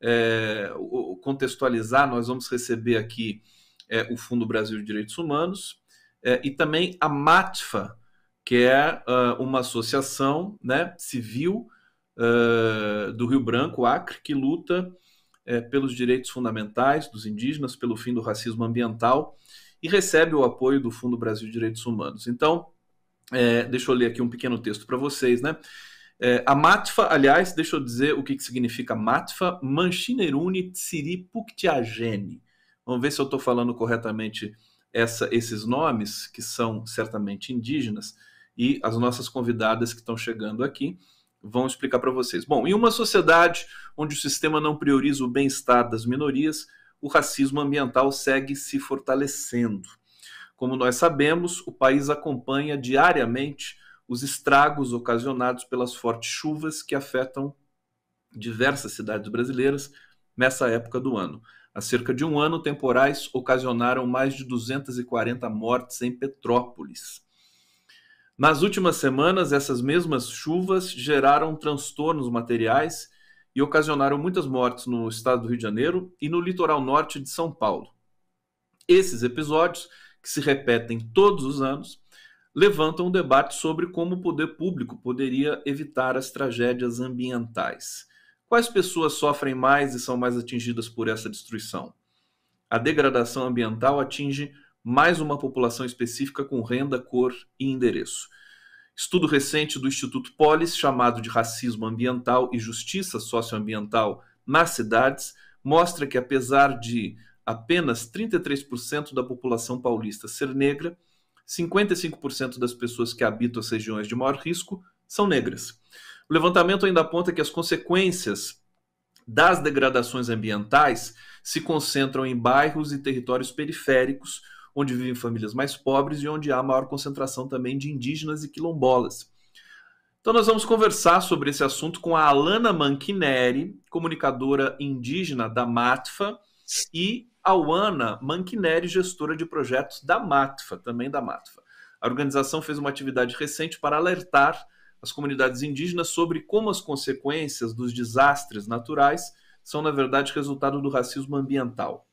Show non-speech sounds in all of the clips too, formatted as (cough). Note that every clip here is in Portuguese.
é, contextualizar, nós vamos receber aqui é, o Fundo Brasil de Direitos Humanos é, e também a MATFA, que é uh, uma associação né, civil uh, do Rio Branco, Acre, que luta é, pelos direitos fundamentais dos indígenas, pelo fim do racismo ambiental e recebe o apoio do Fundo Brasil de Direitos Humanos. Então, é, deixa eu ler aqui um pequeno texto para vocês, né? É, a matfa, aliás, deixa eu dizer o que, que significa matfa, Manchinerune Tsiripuktiagene. Vamos ver se eu estou falando corretamente essa, esses nomes, que são certamente indígenas, e as nossas convidadas que estão chegando aqui vão explicar para vocês. Bom, em uma sociedade onde o sistema não prioriza o bem-estar das minorias, o racismo ambiental segue se fortalecendo. Como nós sabemos, o país acompanha diariamente os estragos ocasionados pelas fortes chuvas que afetam diversas cidades brasileiras nessa época do ano. Há cerca de um ano, temporais ocasionaram mais de 240 mortes em Petrópolis. Nas últimas semanas, essas mesmas chuvas geraram transtornos materiais e ocasionaram muitas mortes no estado do Rio de Janeiro e no litoral norte de São Paulo. Esses episódios, que se repetem todos os anos, levantam um debate sobre como o poder público poderia evitar as tragédias ambientais. Quais pessoas sofrem mais e são mais atingidas por essa destruição? A degradação ambiental atinge mais uma população específica com renda, cor e endereço. Estudo recente do Instituto Polis, chamado de Racismo Ambiental e Justiça Socioambiental nas Cidades, mostra que, apesar de apenas 33% da população paulista ser negra, 55% das pessoas que habitam as regiões de maior risco são negras. O levantamento ainda aponta que as consequências das degradações ambientais se concentram em bairros e territórios periféricos, onde vivem famílias mais pobres e onde há maior concentração também de indígenas e quilombolas. Então, nós vamos conversar sobre esse assunto com a Alana Manquineri, comunicadora indígena da MATFA e Auana Manquineri, gestora de projetos da Matfa, também da Matfa. A organização fez uma atividade recente para alertar as comunidades indígenas sobre como as consequências dos desastres naturais são, na verdade, resultado do racismo ambiental.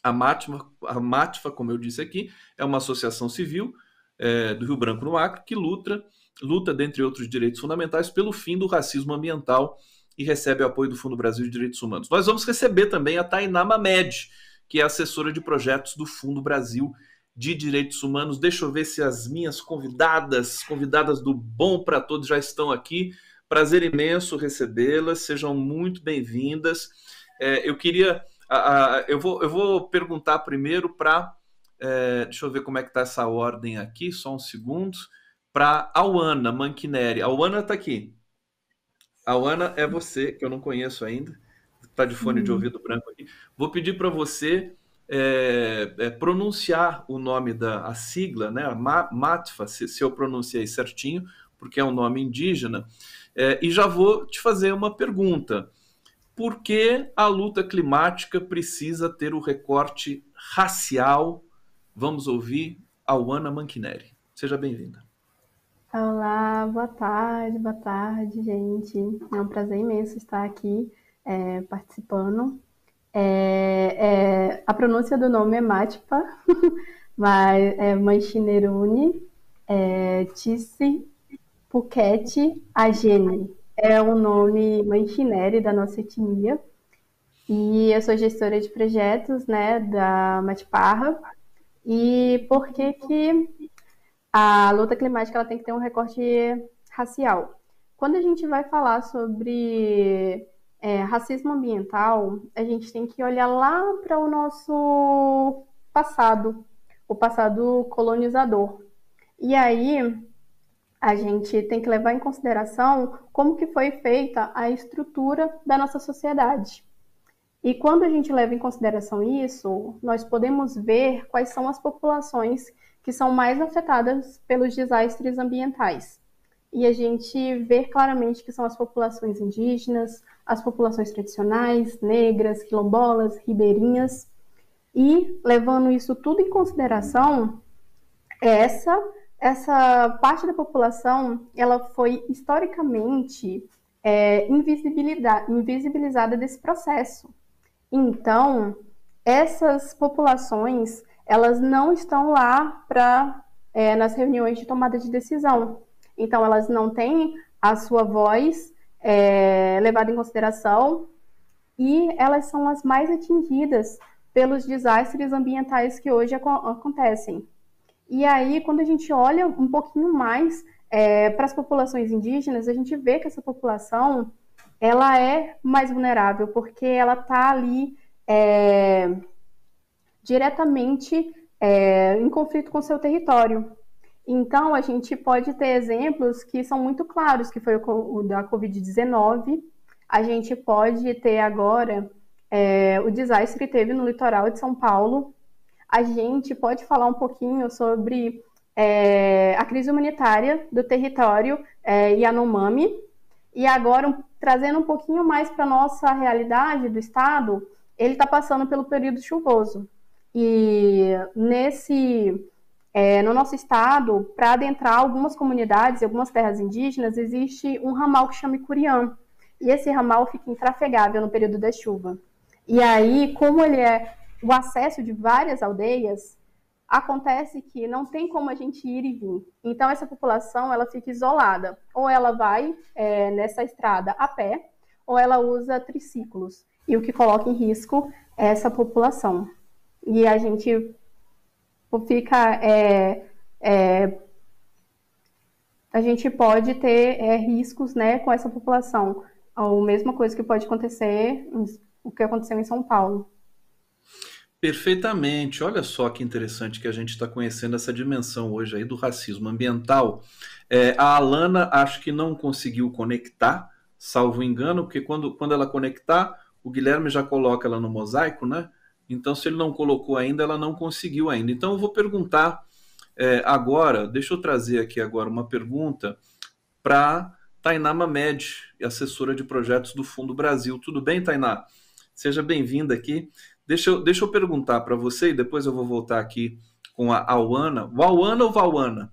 A Matfa, a Matfa como eu disse aqui, é uma associação civil é, do Rio Branco no Acre que luta, luta, dentre outros direitos fundamentais, pelo fim do racismo ambiental e recebe apoio do Fundo Brasil de Direitos Humanos. Nós vamos receber também a Tainá Mamed, que é assessora de projetos do Fundo Brasil de Direitos Humanos. Deixa eu ver se as minhas convidadas, convidadas do Bom para Todos, já estão aqui. Prazer imenso recebê-las, sejam muito bem-vindas. É, eu queria. A, a, eu, vou, eu vou perguntar primeiro para. É, deixa eu ver como é que está essa ordem aqui, só um segundo. Para a Alana Manquineri. A Alana está aqui. A Alana é você, que eu não conheço ainda está de fone de uhum. ouvido branco aqui, vou pedir para você é, é, pronunciar o nome da a sigla, né, Ma, MATFA, se, se, eu pronunciei certinho, porque é um nome indígena, é, e já vou te fazer uma pergunta. Por que a luta climática precisa ter o recorte racial? Vamos ouvir a Wana Manquineri. Seja bem-vinda. Olá, boa tarde, boa tarde, gente. É um prazer imenso estar aqui é, participando. É, é, a pronúncia do nome é Matipa, (laughs) mas é Manchinerune, é, Tisse Puquete Agene. É o um nome manchinere da nossa etnia. E eu sou gestora de projetos, né, da Matiparra. E por que que a luta climática ela tem que ter um recorte racial? Quando a gente vai falar sobre é, racismo ambiental, a gente tem que olhar lá para o nosso passado, o passado colonizador. E aí a gente tem que levar em consideração como que foi feita a estrutura da nossa sociedade. E quando a gente leva em consideração isso, nós podemos ver quais são as populações que são mais afetadas pelos desastres ambientais e a gente vê claramente que são as populações indígenas, as populações tradicionais, negras, quilombolas, ribeirinhas. E levando isso tudo em consideração, essa essa parte da população ela foi historicamente é, invisibilizada desse processo. Então, essas populações elas não estão lá para é, nas reuniões de tomada de decisão. Então, elas não têm a sua voz é, levada em consideração e elas são as mais atingidas pelos desastres ambientais que hoje acontecem. E aí, quando a gente olha um pouquinho mais é, para as populações indígenas, a gente vê que essa população ela é mais vulnerável porque ela está ali é, diretamente é, em conflito com seu território. Então, a gente pode ter exemplos que são muito claros, que foi o da Covid-19. A gente pode ter agora é, o desastre que teve no litoral de São Paulo. A gente pode falar um pouquinho sobre é, a crise humanitária do território é, Yanomami. E agora, trazendo um pouquinho mais para a nossa realidade do Estado, ele está passando pelo período chuvoso. E nesse é, no nosso estado, para adentrar algumas comunidades e algumas terras indígenas, existe um ramal que chama Curiã E esse ramal fica intrafegável no período da chuva. E aí, como ele é o acesso de várias aldeias, acontece que não tem como a gente ir e vir. Então, essa população ela fica isolada. Ou ela vai é, nessa estrada a pé, ou ela usa triciclos. E o que coloca em risco é essa população. E a gente Tipo, fica. É, é, a gente pode ter é, riscos né, com essa população. A mesma coisa que pode acontecer, o que aconteceu em São Paulo. Perfeitamente. Olha só que interessante que a gente está conhecendo essa dimensão hoje aí do racismo ambiental. É, a Alana acho que não conseguiu conectar, salvo engano, porque quando, quando ela conectar, o Guilherme já coloca ela no mosaico, né? Então, se ele não colocou ainda, ela não conseguiu ainda. Então, eu vou perguntar é, agora, deixa eu trazer aqui agora uma pergunta para Tainá Mamed, assessora de projetos do Fundo Brasil. Tudo bem, Tainá? Seja bem-vinda aqui. Deixa eu, deixa eu perguntar para você e depois eu vou voltar aqui com a Awana. Auana ou Vauana?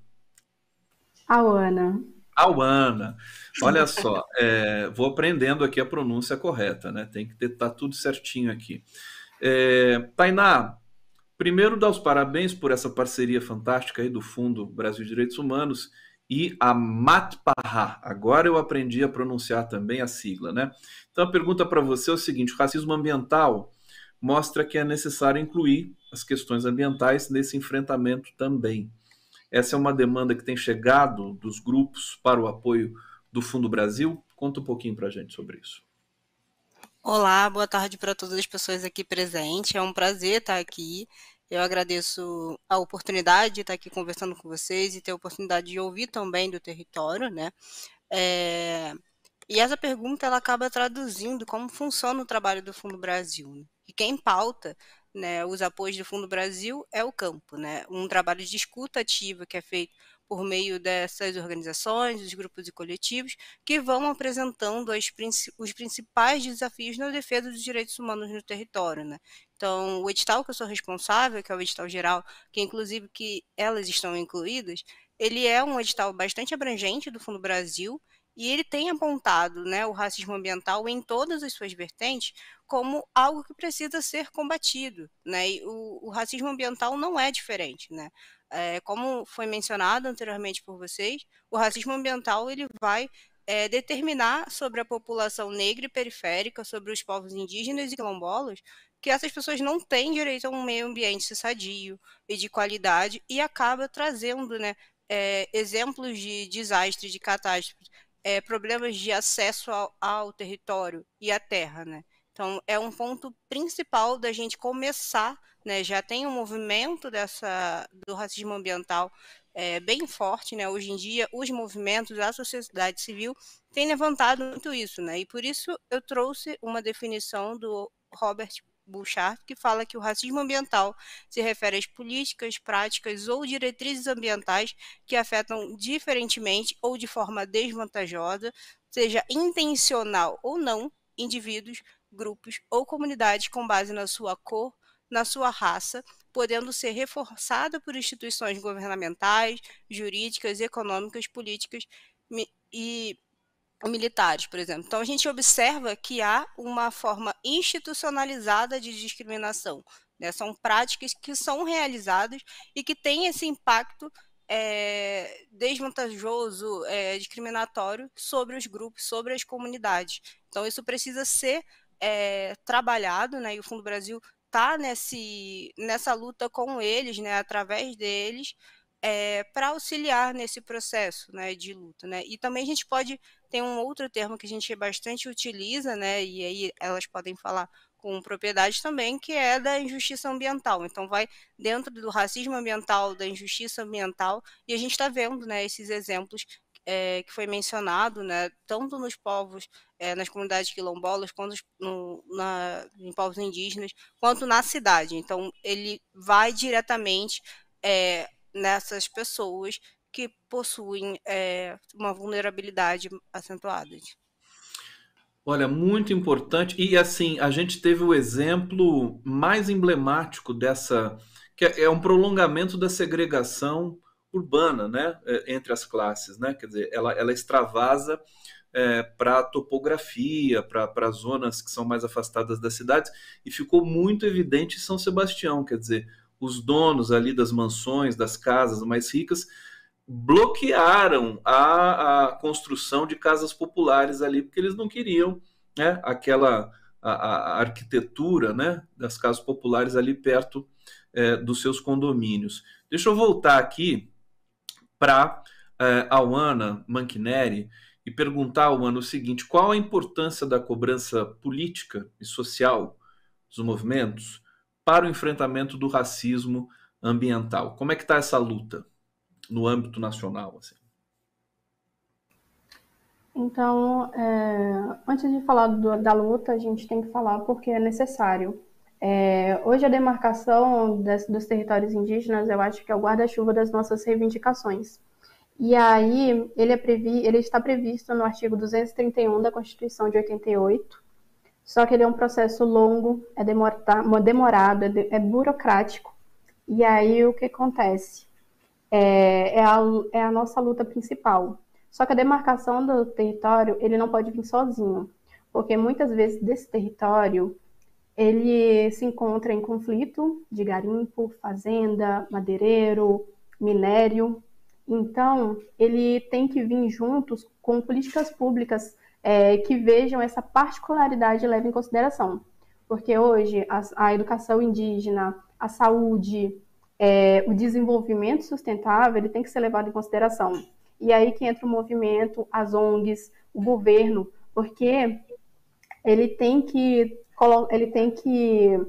Awana. Auana. Olha só, é, vou aprendendo aqui a pronúncia correta, né? Tem que estar tá tudo certinho aqui. É, Tainá, primeiro dar os parabéns por essa parceria fantástica aí do Fundo Brasil de Direitos Humanos e a MATPAHA. Agora eu aprendi a pronunciar também a sigla, né? Então a pergunta para você é o seguinte: o racismo ambiental mostra que é necessário incluir as questões ambientais nesse enfrentamento também. Essa é uma demanda que tem chegado dos grupos para o apoio do Fundo Brasil. Conta um pouquinho para a gente sobre isso. Olá, boa tarde para todas as pessoas aqui presentes. É um prazer estar aqui. Eu agradeço a oportunidade de estar aqui conversando com vocês e ter a oportunidade de ouvir também do território, né? É... E essa pergunta ela acaba traduzindo como funciona o trabalho do Fundo Brasil. Né? E quem pauta né, os apoios do Fundo Brasil é o campo, né? Um trabalho de escuta ativa que é feito por meio dessas organizações, dos grupos e coletivos, que vão apresentando as, os principais desafios na defesa dos direitos humanos no território. Né? Então, o edital que eu sou responsável, que é o edital geral, que inclusive que elas estão incluídas, ele é um edital bastante abrangente do Fundo Brasil, e ele tem apontado né, o racismo ambiental em todas as suas vertentes como algo que precisa ser combatido, né? E o, o racismo ambiental não é diferente, né? É, como foi mencionado anteriormente por vocês, o racismo ambiental ele vai é, determinar sobre a população negra e periférica, sobre os povos indígenas e quilombolas, que essas pessoas não têm direito a um meio ambiente sadio e de qualidade e acaba trazendo, né, é, exemplos de desastres, de catástrofes, é, problemas de acesso ao, ao território e à terra, né? Então, é um ponto principal da gente começar, né? Já tem um movimento dessa do racismo ambiental é, bem forte, né? Hoje em dia, os movimentos, a sociedade civil tem levantado muito isso, né? E por isso eu trouxe uma definição do Robert Bouchard, que fala que o racismo ambiental se refere às políticas, práticas ou diretrizes ambientais que afetam diferentemente ou de forma desvantajosa, seja intencional ou não, indivíduos grupos ou comunidades com base na sua cor, na sua raça, podendo ser reforçada por instituições governamentais, jurídicas, econômicas, políticas e militares, por exemplo. Então a gente observa que há uma forma institucionalizada de discriminação. Né? São práticas que são realizadas e que têm esse impacto é, desvantajoso, é, discriminatório sobre os grupos, sobre as comunidades. Então isso precisa ser é, trabalhado, né? E o Fundo Brasil está nessa luta com eles, né? Através deles, é, para auxiliar nesse processo né, de luta. Né? E também a gente pode, tem um outro termo que a gente bastante utiliza, né, e aí elas podem falar com propriedade também, que é da injustiça ambiental. Então, vai dentro do racismo ambiental, da injustiça ambiental, e a gente está vendo né, esses exemplos é, que foi mencionado, né, tanto nos povos, é, nas comunidades quilombolas, quanto no, na, em povos indígenas, quanto na cidade. Então, ele vai diretamente é, nessas pessoas que possuem uma vulnerabilidade acentuada. Olha, muito importante. E assim, a gente teve o exemplo mais emblemático dessa, que é, é um prolongamento da segregação urbana né, é, entre as classes. Né? Quer dizer, ela, ela extravasa é, para a topografia, para zonas que são mais afastadas das cidades, e ficou muito evidente em São Sebastião. Quer dizer, os donos ali das mansões, das casas mais ricas, bloquearam a, a construção de casas populares ali, porque eles não queriam né, aquela a, a arquitetura né, das casas populares ali perto é, dos seus condomínios. Deixa eu voltar aqui para eh, uh, Alana Mancinelli e perguntar ao o seguinte qual a importância da cobrança política e social dos movimentos para o enfrentamento do racismo ambiental. Como é que está essa luta no âmbito nacional? Assim? Então, é, antes de falar do, da luta, a gente tem que falar porque é necessário. É, hoje a demarcação dos territórios indígenas, eu acho que é o guarda-chuva das nossas reivindicações. E aí ele, é previ, ele está previsto no artigo 231 da Constituição de 88, só que ele é um processo longo, é, é demorado, é, de, é burocrático. E aí o que acontece? É, é, a, é a nossa luta principal. Só que a demarcação do território, ele não pode vir sozinho, porque muitas vezes desse território ele se encontra em conflito de garimpo, fazenda, madeireiro, minério. Então, ele tem que vir juntos com políticas públicas é, que vejam essa particularidade e levem em consideração. Porque hoje a, a educação indígena, a saúde, é, o desenvolvimento sustentável, ele tem que ser levado em consideração. E aí que entra o movimento, as ONGs, o governo, porque ele tem que ele tem que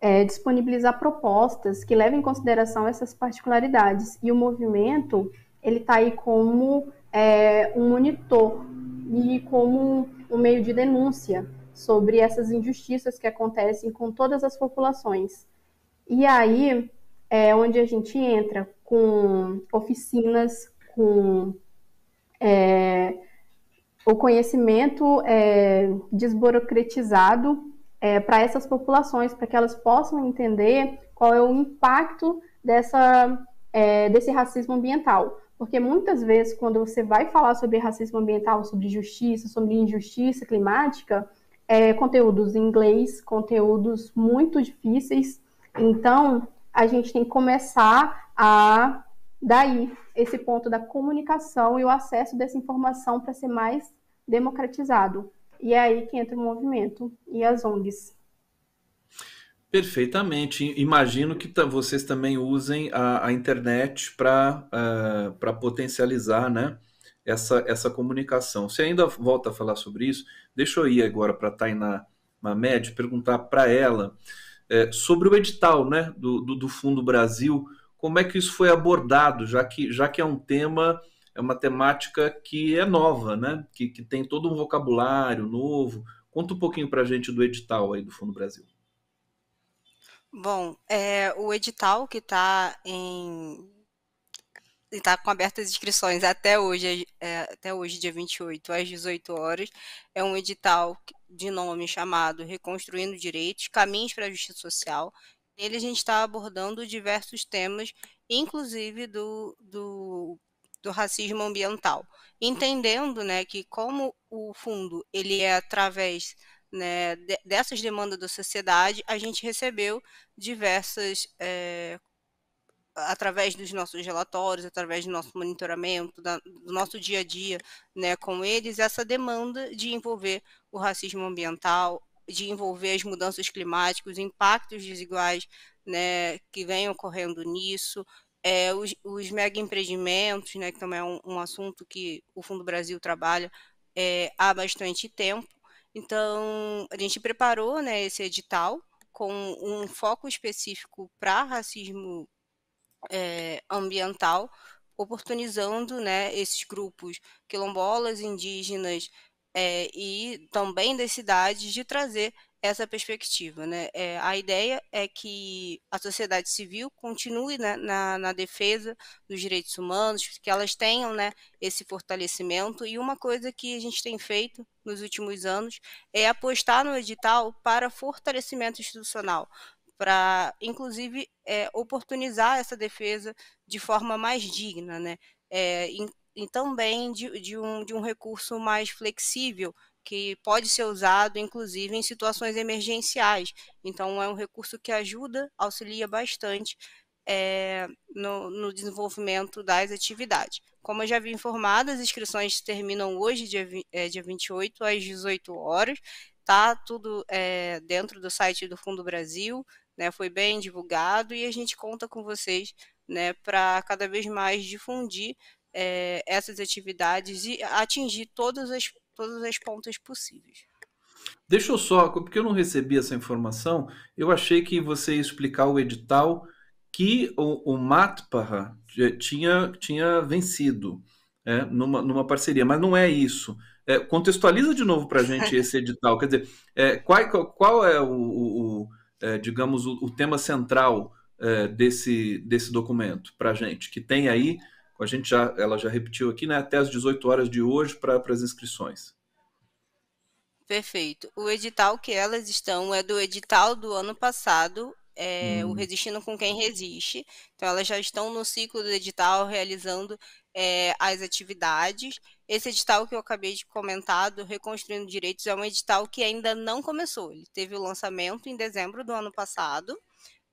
é, disponibilizar propostas que levem em consideração essas particularidades. E o movimento, ele está aí como é, um monitor e como um meio de denúncia sobre essas injustiças que acontecem com todas as populações. E aí é onde a gente entra com oficinas, com é, o conhecimento é, desburocratizado é, para essas populações, para que elas possam entender qual é o impacto dessa, é, desse racismo ambiental. Porque muitas vezes, quando você vai falar sobre racismo ambiental, sobre justiça, sobre injustiça climática, é, conteúdos em inglês, conteúdos muito difíceis. Então, a gente tem que começar a daí esse ponto da comunicação e o acesso dessa informação para ser mais democratizado. E é aí que entra o movimento e as ONGs. Perfeitamente. Imagino que vocês também usem a, a internet para uh, é, potencializar né, essa, essa comunicação. Você ainda volta a falar sobre isso? Deixa eu ir agora para a Tainá Mamed perguntar para ela é, sobre o edital né, do, do, do Fundo Brasil, como é que isso foi abordado, já que, já que é um tema é uma temática que é nova, né? que, que tem todo um vocabulário novo. Conta um pouquinho para a gente do edital aí do Fundo Brasil. Bom, é, o edital que está em está com abertas inscrições até hoje, é, até hoje, dia 28, às 18 horas. É um edital de nome chamado Reconstruindo Direitos, Caminhos para a Justiça Social. Nele a gente está abordando diversos temas, inclusive do, do do racismo ambiental, entendendo, né, que como o fundo ele é através né, dessas demandas da sociedade, a gente recebeu diversas é, através dos nossos relatórios, através do nosso monitoramento, da, do nosso dia a dia né, com eles, essa demanda de envolver o racismo ambiental, de envolver as mudanças climáticas, impactos desiguais né, que vêm ocorrendo nisso, é, os, os mega empreendimentos, né, que também é um, um assunto que o Fundo Brasil trabalha é, há bastante tempo. Então, a gente preparou né, esse edital com um foco específico para racismo é, ambiental, oportunizando né, esses grupos quilombolas, indígenas é, e também das cidades de trazer essa perspectiva. Né? É, a ideia é que a sociedade civil continue né, na, na, defesa dos direitos humanos, que elas tenham né, esse fortalecimento. E uma coisa que a gente tem feito nos últimos anos é apostar no edital para fortalecimento institucional, para, inclusive, é, oportunizar essa defesa de forma mais digna, né? É, e, e também de, de, um, de um recurso mais flexível que pode ser usado, inclusive, em situações emergenciais. Então, é um recurso que ajuda, auxilia bastante é, no, no, desenvolvimento das atividades. Como eu já vi informado, as inscrições terminam hoje, dia, é, dia 28, às 18 horas. Tá tudo é, dentro do site do Fundo Brasil, né? Foi bem divulgado e a gente conta com vocês, né? Para cada vez mais difundir é, essas atividades e atingir todas as todas as pontas possíveis. Deixa eu só, porque eu não recebi essa informação, eu achei que você ia explicar o edital que o, o eh, tinha, tinha vencido é, numa, numa parceria, mas não é isso. É, contextualiza de novo para a gente (laughs) esse edital. Quer dizer, é, qual, qual é o, o, o é, digamos, o, o, tema central é, desse, desse documento para a gente, que tem aí a gente já, ela já repetiu aqui, né, até as 18 horas de hoje para as inscrições. Perfeito. O edital que elas estão é do edital do ano passado, é, hum. o uhum. Resistindo com Quem Resiste. Então, elas já estão no ciclo do edital, realizando é, as atividades. Esse edital que eu acabei de comentar, do Reconstruindo Direitos, é um edital que ainda não começou. Ele teve o lançamento em dezembro do ano passado,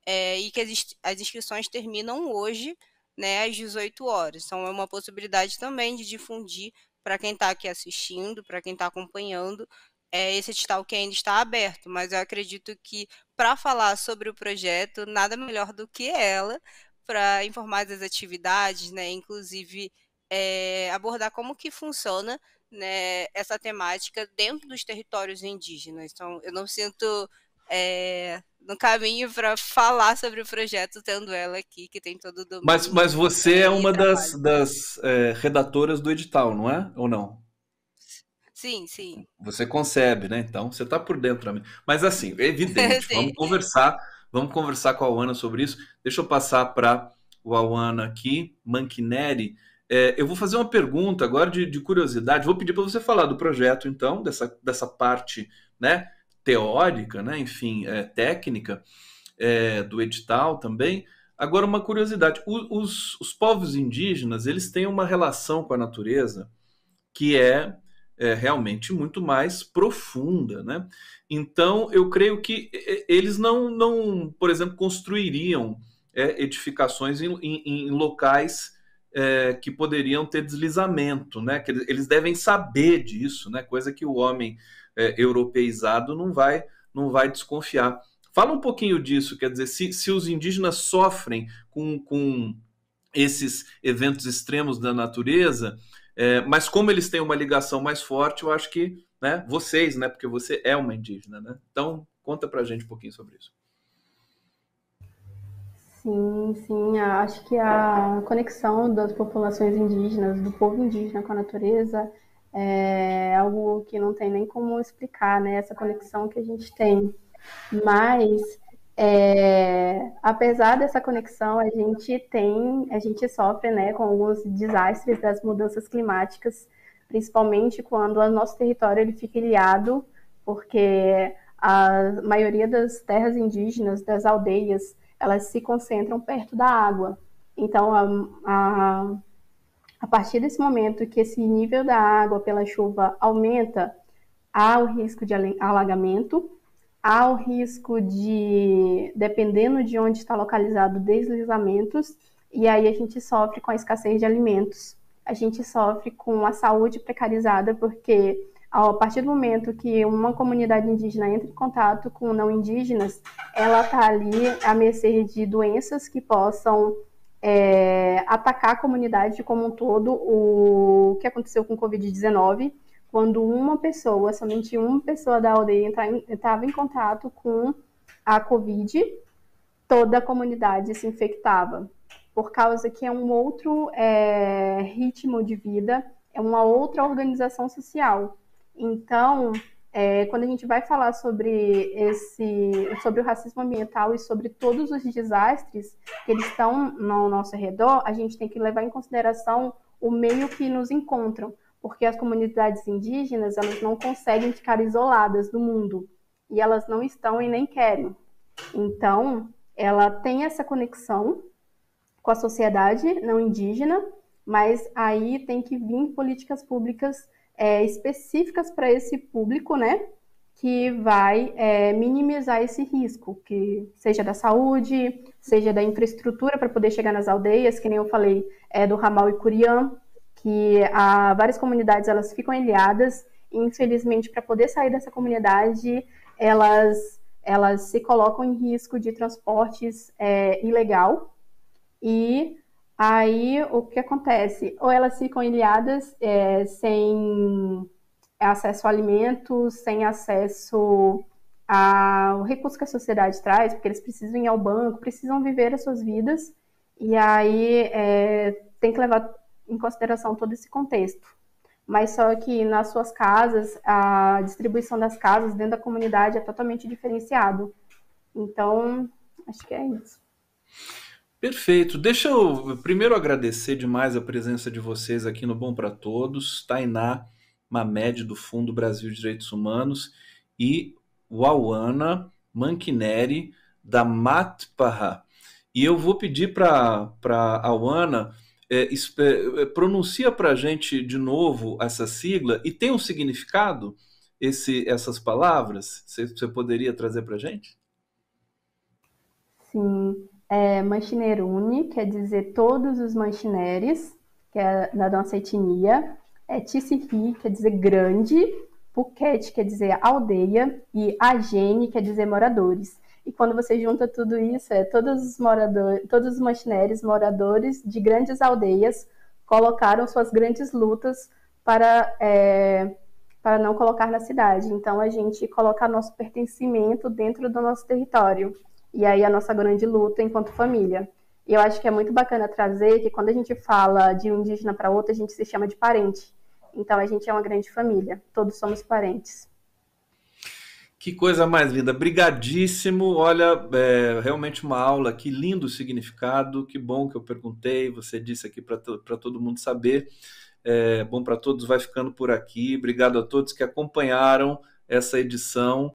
é, e que as, as inscrições terminam hoje, né, às 18 horas. Então, é uma possibilidade também de difundir para quem está aqui assistindo, para quem está acompanhando, é, esse edital que ainda está aberto. Mas eu acredito que, para falar sobre o projeto, nada melhor do que ela para informar das atividades, né, inclusive é, abordar como que funciona né, essa temática dentro dos territórios indígenas. Então, eu não sinto é, no caminho para falar sobre o projeto, tendo ela aqui, que tem todo o domínio. Mas, mas você é uma das, das é, redatoras do edital, não é? Ou não? Sim, sim. Você concebe, né? Então você está por dentro também. Mas assim, (laughs) evidente, vamos conversar, vamos conversar com a Alana sobre isso. Deixa eu passar para o Alana aqui, Mankineri. É, eu vou fazer uma pergunta agora de, de curiosidade. Vou pedir para você falar do projeto, então, dessa, dessa parte, né? teórica, né? enfim, é, técnica é, do edital também. Agora, uma curiosidade: o, os, os, povos indígenas eles têm uma relação com a natureza que é, é realmente muito mais profunda. Né? Então, eu creio que eles não, não por exemplo, construiriam é, edificações em, em, em locais é, que poderiam ter deslizamento, né? Que eles devem saber disso, né? Coisa que o homem é, europeizado não vai, não vai desconfiar. Fala um pouquinho disso, quer dizer, se, se os indígenas sofrem com, com esses eventos extremos da natureza, é, mas como eles têm uma ligação mais forte, eu acho que né, vocês, né, porque você é uma indígena, né? Então, conta pra gente um pouquinho sobre isso. Sim, sim, acho que a conexão das populações indígenas, do povo indígena com a natureza, é algo que não tem nem como explicar, né? Essa conexão que a gente tem. Mas é, apesar dessa conexão, a gente tem, a gente sofre, né, com alguns desastres das mudanças climáticas, principalmente quando o nosso território ele fica ilhado, porque a maioria das terras indígenas, das aldeias, elas se concentram perto da água. Então, a, a a partir desse momento que esse nível da água pela chuva aumenta, há o risco de alagamento, há o risco de, dependendo de onde está localizado, deslizamentos, e aí a gente sofre com a escassez de alimentos, a gente sofre com a saúde precarizada, porque a partir do momento que uma comunidade indígena entra em contato com não indígenas, ela está ali à mercê de doenças que possam é, atacar a comunidade como um todo, o que aconteceu com o Covid-19, quando uma pessoa, somente uma pessoa da aldeia estava em contato com a Covid, toda a comunidade se infectava, por causa que é um outro é, ritmo de vida, é uma outra organização social. Então, é, quando a gente vai falar sobre esse, sobre o racismo ambiental e sobre todos os desastres que eles estão no nosso redor, a gente tem que levar em consideração o meio que nos encontram, porque as comunidades indígenas elas não conseguem ficar isoladas do mundo e elas não estão e nem querem. Então, ela tem essa conexão com a sociedade não indígena, mas aí tem que vir políticas públicas é, específicas para esse público, né? Que vai é, minimizar esse risco, que seja da saúde, seja da infraestrutura para poder chegar nas aldeias, que nem eu falei, é do ramal Icuriã, que há várias comunidades elas ficam aliadas. e infelizmente para poder sair dessa comunidade elas elas se colocam em risco de transportes é, ilegal e Aí o que acontece? Ou elas ficam ilhadas é, sem acesso a alimentos, sem acesso ao recurso que a sociedade traz, porque eles precisam ir ao banco, precisam viver as suas vidas, e aí é, tem que levar em consideração todo esse contexto. Mas só que nas suas casas, a distribuição das casas dentro da comunidade é totalmente diferenciado. Então, acho que é isso. Perfeito. Deixa eu primeiro agradecer demais a presença de vocês aqui no Bom para Todos, Tainá Mamed do Fundo Brasil de Direitos Humanos e Wawana Mankineri da Matparra. E eu vou pedir para a Wana é, é, pronuncia para a gente de novo essa sigla e tem um significado esse, essas palavras? você poderia trazer para a gente? Sim é quer dizer todos os manchineres, que é da nossa etnia. É Tissihi, quer dizer grande. Puket, quer dizer aldeia. E Agene, quer dizer moradores. E quando você junta tudo isso, é todos os moradores, todos os manchineres, moradores de grandes aldeias, colocaram suas grandes lutas para, é, para não colocar na cidade. Então a gente coloca nosso pertencimento dentro do nosso território e aí a nossa grande luta enquanto família. E eu acho que é muito bacana trazer que quando a gente fala de um indígena para outro, a gente se chama de parente. Então a gente é uma grande família, todos somos parentes. Que coisa mais linda, brigadíssimo. Olha, é, realmente uma aula, que lindo significado, que bom que eu perguntei, você disse aqui para todo mundo saber. É, bom para todos, vai ficando por aqui. Obrigado a todos que acompanharam essa edição.